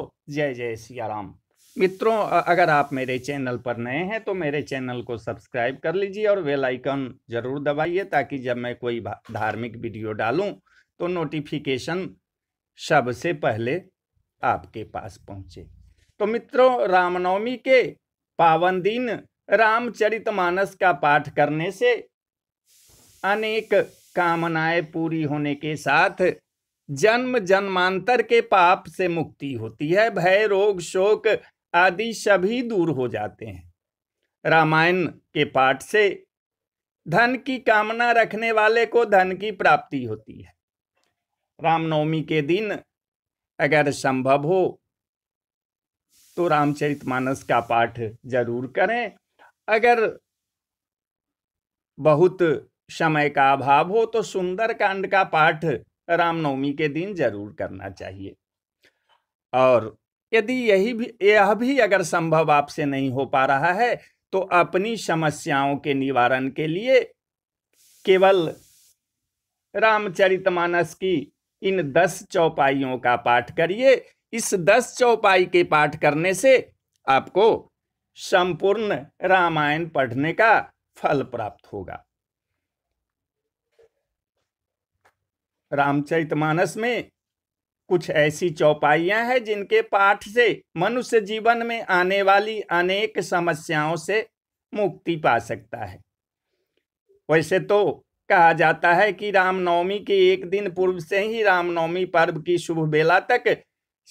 तो जय जय सिया राम मित्रों अगर आप मेरे चैनल पर नए हैं तो मेरे चैनल को सब्सक्राइब कर लीजिए और वेल आइकन जरूर दबाइए ताकि जब मैं कोई धार्मिक वीडियो डालूं तो नोटिफिकेशन सबसे पहले आपके पास पहुंचे तो मित्रों रामनवमी के पावन दिन रामचरितमानस का पाठ करने से अनेक कामनाएं पूरी होने के साथ जन्म जन्मांतर के पाप से मुक्ति होती है भय रोग शोक आदि सभी दूर हो जाते हैं रामायण के पाठ से धन की कामना रखने वाले को धन की प्राप्ति होती है रामनवमी के दिन अगर संभव हो तो रामचरितमानस का पाठ जरूर करें अगर बहुत समय का अभाव हो तो सुंदर कांड का पाठ रामनवमी के दिन जरूर करना चाहिए और यदि यही भी यह भी अगर संभव आपसे नहीं हो पा रहा है तो अपनी समस्याओं के निवारण के लिए केवल रामचरितमानस की इन दस चौपाइयों का पाठ करिए इस दस चौपाई के पाठ करने से आपको संपूर्ण रामायण पढ़ने का फल प्राप्त होगा रामचरितमानस में कुछ ऐसी चौपाइयां हैं जिनके पाठ से मनुष्य जीवन में आने वाली अनेक समस्याओं से मुक्ति पा सकता है वैसे तो कहा जाता है कि रामनवमी के एक दिन पूर्व से ही रामनवमी पर्व की शुभ बेला तक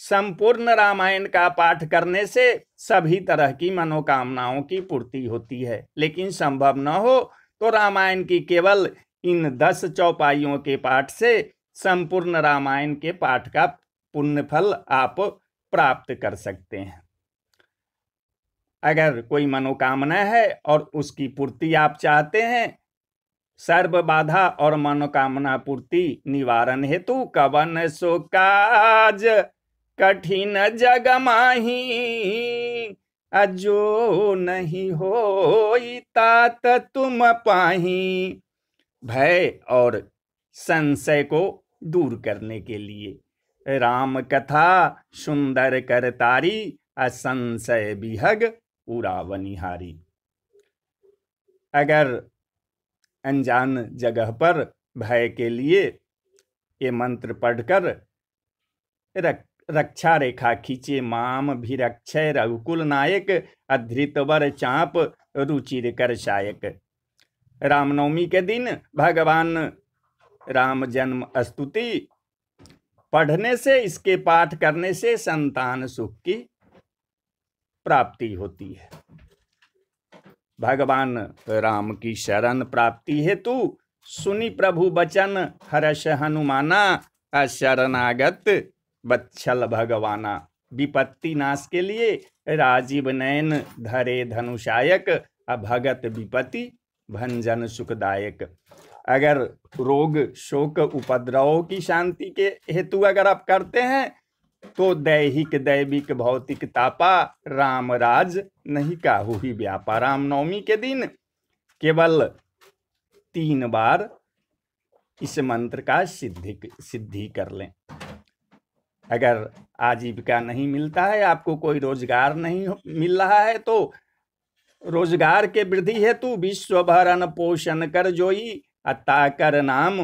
संपूर्ण रामायण का पाठ करने से सभी तरह की मनोकामनाओं की पूर्ति होती है लेकिन संभव न हो तो रामायण की केवल इन दस चौपाइयों के पाठ से संपूर्ण रामायण के पाठ का पुण्यफल आप प्राप्त कर सकते हैं अगर कोई मनोकामना है और उसकी पूर्ति आप चाहते हैं सर्व बाधा और मनोकामना पूर्ति निवारण हेतु कवन सो काज कठिन जग माही अजो नहीं होता तुम पाही भय और संशय को दूर करने के लिए राम कथा सुंदर तारी असंशय विहग उड़ावनिहारी अगर अनजान जगह पर भय के लिए ये मंत्र पढ़कर रख रक्षा रेखा खींचे माम भी रक्षय रघुकुल नायक अधृतवर चाप रुचिर कर शायक रामनवमी के दिन भगवान राम जन्म स्तुति पढ़ने से इसके पाठ करने से संतान सुख की प्राप्ति होती है भगवान राम की शरण प्राप्ति हेतु सुनी प्रभु बचन हर्ष हनुमाना शरणागत बच्छल भगवाना विपत्ति नाश के लिए राजीव नयन धरे धनुषायक अभगत विपत्ति भंजन सुखदायक अगर रोग शोक उपद्रव की शांति के हेतु अगर आप करते हैं तो दैहिक दैविक भौतिक तापा राम राज नहीं काहू ही व्यापा रामनवमी के दिन केवल तीन बार इस मंत्र का सिद्धि सिद्धि कर लें अगर आजीविका नहीं मिलता है आपको कोई रोजगार नहीं मिल रहा है तो रोजगार के वृद्धि हेतु विश्व भरण पोषण कर जोई अता कर नाम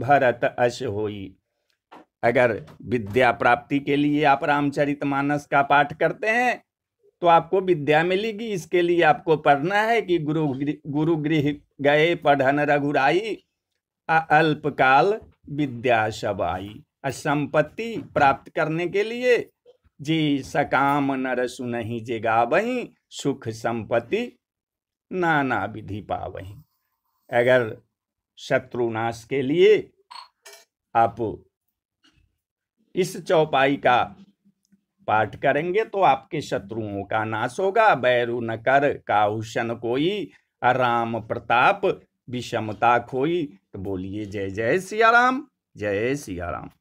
भरत अश होई अगर विद्या प्राप्ति के लिए आप रामचरित मानस का पाठ करते हैं तो आपको विद्या मिलेगी इसके लिए आपको पढ़ना है कि गुरु गुरु गृह गए पढ़न रघुराई अल्पकाल विद्या सब आई संपत्ति प्राप्त करने के लिए जी सकाम नर जे गावही सुख संपत्ति नाना विधि पावही अगर शत्रुनाश के लिए आप इस चौपाई का पाठ करेंगे तो आपके शत्रुओं का नाश होगा बैरु न कर काहुशन कोई राम प्रताप विषमता खोई तो बोलिए जय जय सियाराम जय सियाराम